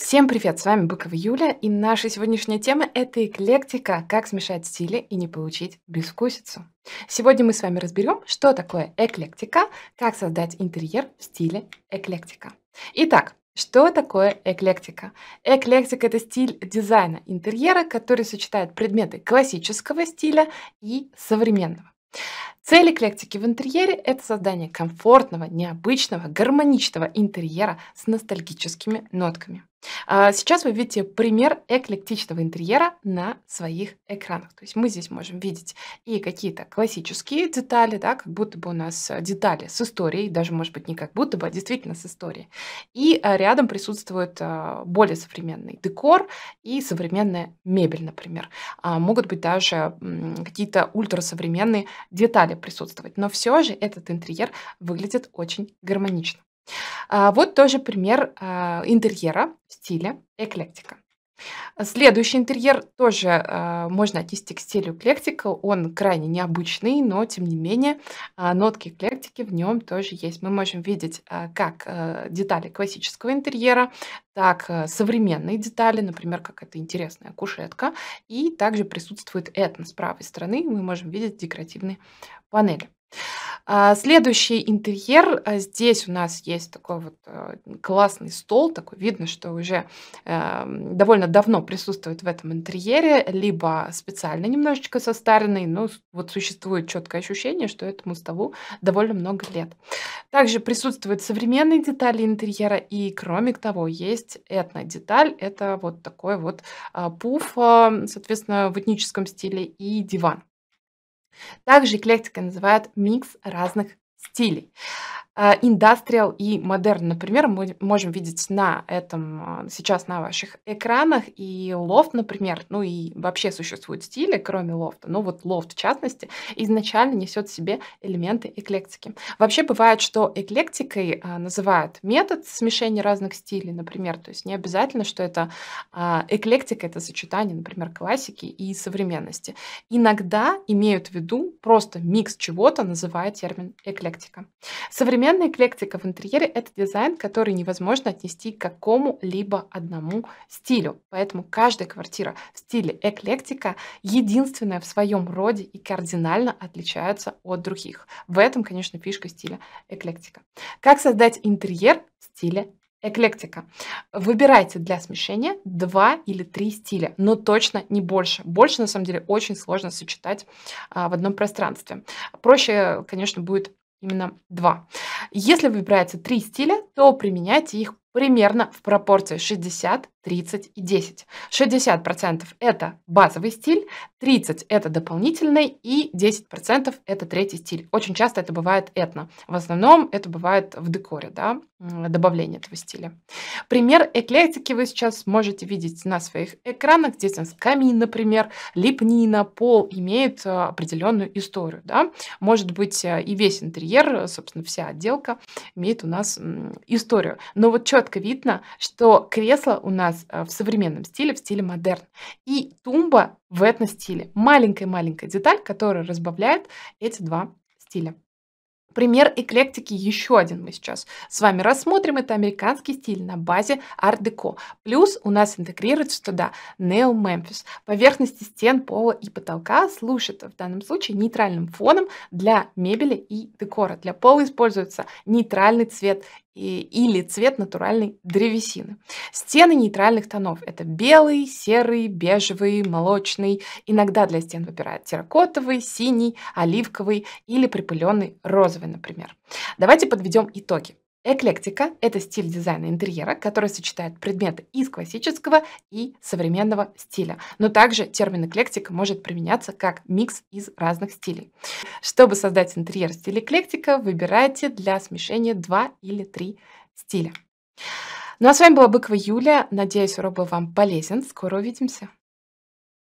Всем привет, с вами Быкова Юля, и наша сегодняшняя тема – это эклектика, как смешать стили и не получить безвкусицу. Сегодня мы с вами разберем, что такое эклектика, как создать интерьер в стиле эклектика. Итак, что такое эклектика? Эклектика – это стиль дизайна интерьера, который сочетает предметы классического стиля и современного. Цель эклектики в интерьере – это создание комфортного, необычного, гармоничного интерьера с ностальгическими нотками. А, сейчас вы видите пример эклектичного интерьера на своих экранах. То есть мы здесь можем видеть и какие-то классические детали, да, как будто бы у нас э, детали с историей, даже, может быть, не как будто бы, а действительно с историей. И э, рядом присутствует э, более современный декор и современная мебель, например. А, могут быть даже какие-то ультрасовременные детали присутствовать. Но все же этот интерьер выглядит очень гармонично. А, вот тоже пример а, интерьера в стиле эклектика. Следующий интерьер тоже а, можно отнести к стилю эклектика. Он крайне необычный, но тем не менее нотки эклектики в нем тоже есть. Мы можем видеть как э, детали классического интерьера, так э, современные детали, например, как эта интересная кушетка. И также присутствует этно с правой стороны. Мы можем видеть декоративные панели. А, следующий интерьер. А, здесь у нас есть такой вот а, классный стол, такой видно, что уже довольно давно присутствует в этом интерьере, либо специально немножечко состаренный, но вот существует четкое ощущение, что этому столу довольно много лет. Также присутствуют современные детали интерьера, и кроме того, есть этно-деталь, это вот такой вот пуф, соответственно, в этническом стиле, и диван. Также эклектика называют микс разных стилей. А, индастриал и модерн. Например, мы можем видеть на этом а, сейчас на ваших экранах и лофт, например, ну и вообще существуют стили, кроме лофта. Ну вот лофт в частности изначально несет в себе элементы эклектики. Вообще бывает, что эклектикой а, называют метод смешения разных стилей, например, то есть не обязательно, что это эклектика, это сочетание, например, классики и современности. Иногда имеют в виду просто микс чего-то, называя термин эклектика. Современная Современная эклектика в интерьере – это дизайн, который невозможно отнести к какому-либо одному стилю. Поэтому каждая квартира в стиле эклектика единственная в своем роде и кардинально отличается от других. В этом, конечно, фишка стиля эклектика. Как создать интерьер в стиле Эклектика. Выбирайте для смешения два или три стиля, но точно не больше. Больше, на самом деле, очень сложно сочетать а, в одном пространстве. Проще, конечно, будет именно два. Если выбирается три стиля, то применяйте их примерно в пропорции 60 30 и 10. 60% это базовый стиль, 30 это дополнительный и 10% это третий стиль. Очень часто это бывает этно. В основном это бывает в декоре, да, добавление этого стиля. Пример эклектики вы сейчас можете видеть на своих экранах. Здесь у нас камин, например, лепнина, пол имеет а, определенную историю, да. Может быть э, и весь интерьер, собственно, вся отделка имеет у нас историю. Но вот четко видно, что кресло у нас раз э, в современном стиле, в стиле модерн. И тумба в стиле, Маленькая-маленькая деталь, которая разбавляет эти два стиля. Пример эклектики еще один мы сейчас с вами рассмотрим. Это американский стиль на базе арт-деко. Плюс у нас интегрируется туда нео-мемфис. Поверхности стен, пола и потолка служат в данном случае нейтральным фоном для мебели и декора. Для пола используется нейтральный цвет или цвет натуральной древесины. Стены нейтральных тонов – это белый, серый, бежевый, молочный. Иногда для стен выбирают терракотовый, синий, оливковый или припыленный розовый, например. Давайте подведем итоги. Эклектика – это стиль дизайна интерьера, который сочетает предметы из классического и современного стиля. Но также термин эклектика может применяться как микс из разных стилей. Чтобы создать интерьер в стиле эклектика, выбирайте для смешения два или три стиля. Ну а с вами была Быкова Юлия. Надеюсь, урок был вам полезен. Скоро увидимся.